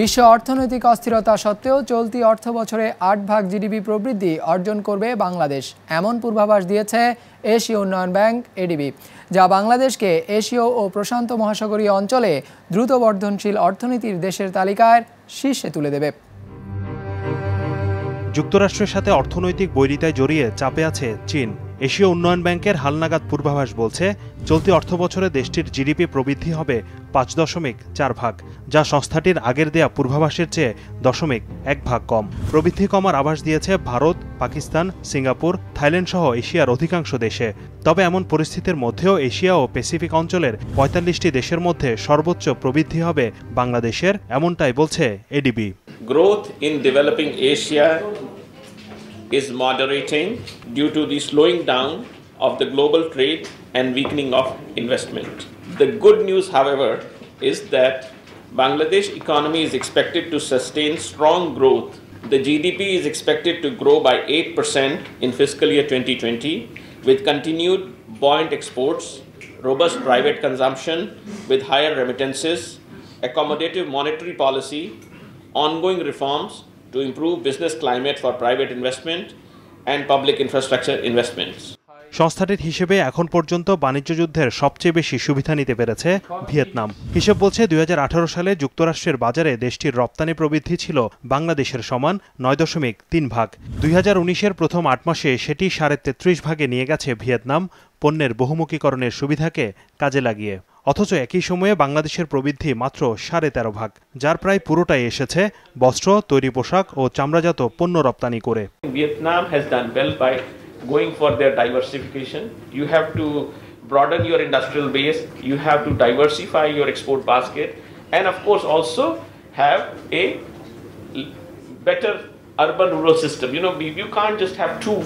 বিশ্ব অর্থনৈতিক অস্থিরতা সত্ত্বেও চলতি অর্থ বছরে আট ভাগ জিডিপি প্রবৃদ্ধি অর্জন করবে বাংলাদেশ এমন পূর্বাভাস দিয়েছে এশীয় উন্নয়ন ব্যাংক এডিবি যা বাংলাদেশকে এশীয় ও প্রশান্ত মহাসাগরীয় অঞ্চলে দ্রুত বর্ধনশীল অর্থনীতির দেশের তালিকায় শীর্ষে তুলে দেবে যুক্তরাষ্ট্রের সাথে অর্থনৈতিক বৈরিতায় জড়িয়ে চাপে আছে চীন এশীয় উন্নয়ন ব্যাংকের হালনাগাদ পূর্বাভাস বলছে চলতি অর্থ বছরে দেশটির জিডিপি প্রবৃদ্ধি হবে পাঁচ দশমিক চার ভাগ যা সংস্থাটির আগের দেয়া পূর্বাভাসের চেয়ে দশমিক এক ভাগ কম প্রবৃদ্ধি কমার আভাস দিয়েছে ভারত পাকিস্তান সিঙ্গাপুর থাইল্যান্ড সহ এশিয়ার অধিকাংশ দেশে তবে এমন পরিস্থিতির মধ্যেও এশিয়া ও প্যাসিফিক অঞ্চলের পঁয়তাল্লিশটি দেশের মধ্যে সর্বোচ্চ প্রবৃদ্ধি হবে বাংলাদেশের এমনটাই বলছে ADB growth in developing Asia is moderating due to the slowing down of the global trade and weakening of investment. The good news, however, is that Bangladesh economy is expected to sustain strong growth. The GDP is expected to grow by 8% in fiscal year 2020 with continued buoyant exports, robust private consumption with higher remittances, accommodative monetary policy, ongoing reforms to improve business climate for private investment and public infrastructure investments. সংস্থাটির হিসেবে এখন পর্যন্ত বাণিজ্য যুদ্ধের সবচেয়ে বেশি সুবিধা নিতে পেরেছে ভিয়েতনাম হিসেব বলছে দুই সালে যুক্তরাষ্ট্রের বাজারে দেশটির রপ্তানি প্রবৃদ্ধি ছিল বাংলাদেশের সমান নয় দশমিক তিন ভাগ দুই হাজার প্রথম আট মাসে সেটি সাড়ে তেত্রিশ ভাগে নিয়ে গেছে ভিয়েতনাম পণ্যের বহুমুখীকরণের সুবিধাকে কাজে লাগিয়ে অথচ একই সময়ে বাংলাদেশের প্রবৃদ্ধি মাত্র সাড়ে তেরো ভাগ যার প্রায় পুরোটাই এসেছে বস্ত্র তৈরি পোশাক ও চামড়াজাত পণ্য রপ্তানি করে Vietnam has done well by going for their diversification. You have to broaden your industrial base. You have to diversify your export basket. And of course, also have a better urban rural system. You know, you can't just have two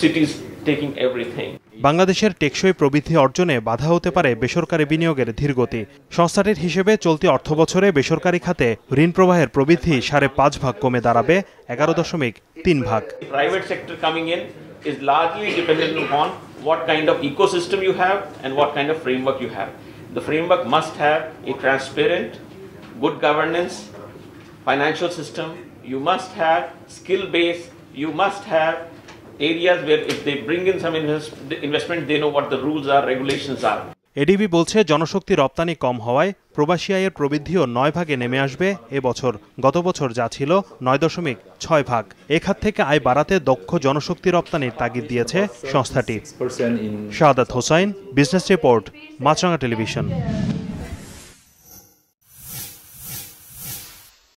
cities taking everything. বাংলাদেশের টেকসই প্রবৃদ্ধি অর্জনে বাধা হতে পারে বেসরকারি বিনিয়োগের ধীরগতি সংস্থাটির হিসেবে চলতি অর্থ বছরে বেসরকারি খাতে ঋণ প্রবাহের প্রবৃদ্ধি সাড়ে পাঁচ ভাগ কমে দাঁড়াবে এগারো দশমিক তিন ভাগ private sector coming in is largely dependent upon what kind of ecosystem you have and what kind of framework you have. The framework must have a transparent, good governance, financial system. You must have skill base. You must have areas where if they bring in some invest investment, they know what the rules are, regulations are. ADB বলছে জনশক্তি রপ্তানি কম হওয়ায় প্রবাসী আয়ের প্রবৃদ্ধিও নয় ভাগে নেমে আসবে এবছর গত বছর যা ছিল নয় দশমিক ছয় ভাগ এ খাত থেকে আয় বাড়াতে দক্ষ জনশক্তি রপ্তানির তাগিদ দিয়েছে সংস্থাটি Shahadat Hossain business report Maasranga television